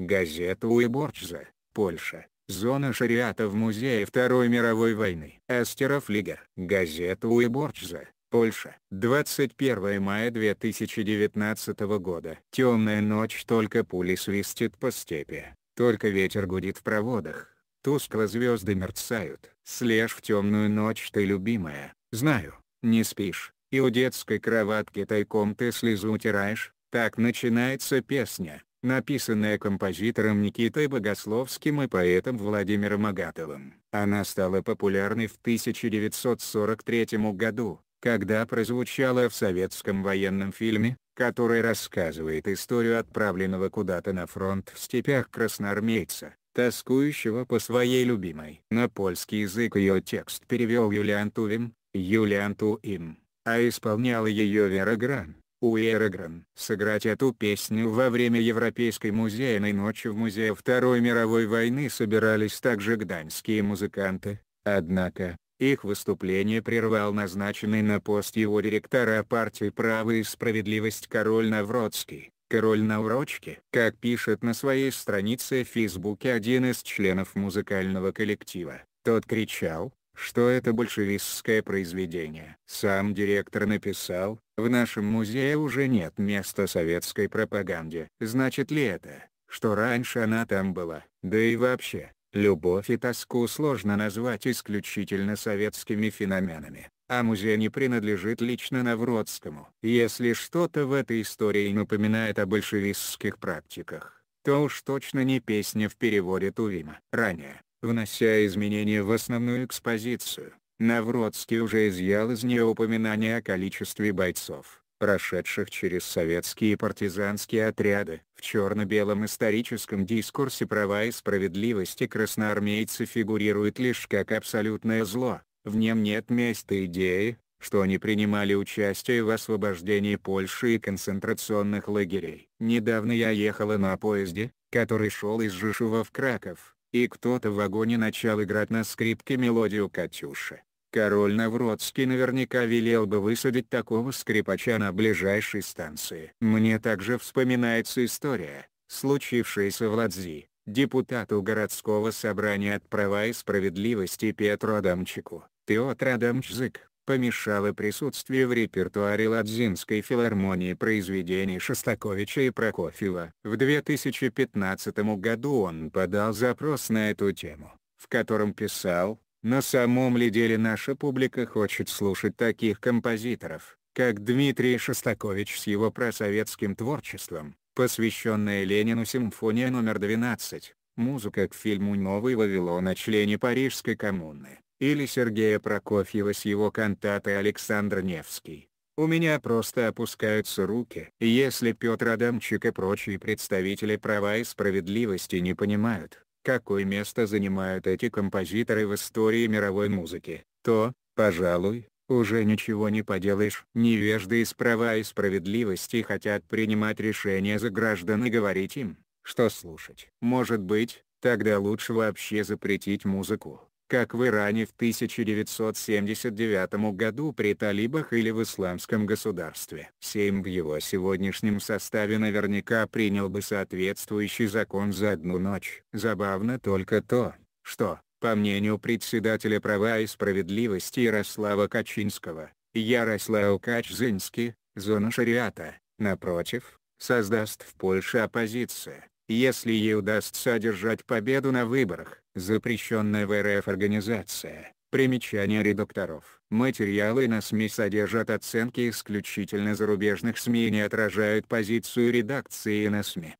Газета Уйборчза, Польша. Зона шариата в Музее Второй мировой войны. Эстеров Лига. Газета Уйборчза, Польша. 21 мая 2019 года. Темная ночь только пули свистит по степи, только ветер гудит в проводах. Тускло звезды мерцают. Слежь в темную ночь ты, любимая, знаю, не спишь, и у детской кроватки тайком ты слезу утираешь. Так начинается песня написанная композитором Никитой Богословским и поэтом Владимиром Агатовым. Она стала популярной в 1943 году, когда прозвучала в советском военном фильме, который рассказывает историю отправленного куда-то на фронт в степях красноармейца, тоскующего по своей любимой. На польский язык ее текст перевел Юлиан Тувим, Юлиан Туим, а исполняла ее Вера Гран. У Эрегран Сыграть эту песню во время Европейской музейной ночи в Музее Второй мировой войны собирались также гданьские музыканты, однако, их выступление прервал назначенный на пост его директора партии «Право и справедливость» король Навродский. Король Наурочки, Как пишет на своей странице в Фейсбуке один из членов музыкального коллектива, тот кричал, что это большевистское произведение. Сам директор написал, в нашем музее уже нет места советской пропаганде. Значит ли это, что раньше она там была? Да и вообще, любовь и тоску сложно назвать исключительно советскими феноменами. А музей не принадлежит лично Навродскому. Если что-то в этой истории напоминает о большевистских практиках, то уж точно не песня в переводе Тувима. Ранее, внося изменения в основную экспозицию. Навродский уже изъял из нее упоминание о количестве бойцов, прошедших через советские партизанские отряды. В черно-белом историческом дискурсе права и справедливости красноармейцы фигурируют лишь как абсолютное зло, в нем нет места идеи, что они принимали участие в освобождении Польши и концентрационных лагерей. Недавно я ехала на поезде, который шел из Жишева в Краков и кто-то в вагоне начал играть на скрипке мелодию Катюши. Король Навродский наверняка велел бы высадить такого скрипача на ближайшей станции. Мне также вспоминается история, случившаяся в Ладзи, депутату городского собрания от права и справедливости Петру Адамчику. Петр Адамчзык, помешало присутствие в репертуаре Ладзинской филармонии произведений Шостаковича и Прокофьева. В 2015 году он подал запрос на эту тему, в котором писал, «На самом ли деле наша публика хочет слушать таких композиторов, как Дмитрий Шостакович с его просоветским творчеством, посвященная Ленину симфония номер 12, музыка к фильму «Новый Вавилон» о члене Парижской коммуны, или Сергея Прокофьева с его кантатой «Александр Невский». У меня просто опускаются руки. Если Петр Адамчик и прочие представители права и справедливости не понимают, какое место занимают эти композиторы в истории мировой музыки, то, пожалуй, уже ничего не поделаешь. Невежды из права и справедливости хотят принимать решения за граждан и говорить им, что слушать. Может быть, тогда лучше вообще запретить музыку как в Иране в 1979 году при талибах или в исламском государстве. Сейм в его сегодняшнем составе наверняка принял бы соответствующий закон за одну ночь. Забавно только то, что, по мнению председателя права и справедливости Ярослава Качинского, Ярослав Качзинский, зона шариата, напротив, создаст в Польше оппозицию. Если ей удастся одержать победу на выборах, запрещенная в РФ организация, примечание редакторов. Материалы на СМИ содержат оценки исключительно зарубежных СМИ и не отражают позицию редакции на СМИ.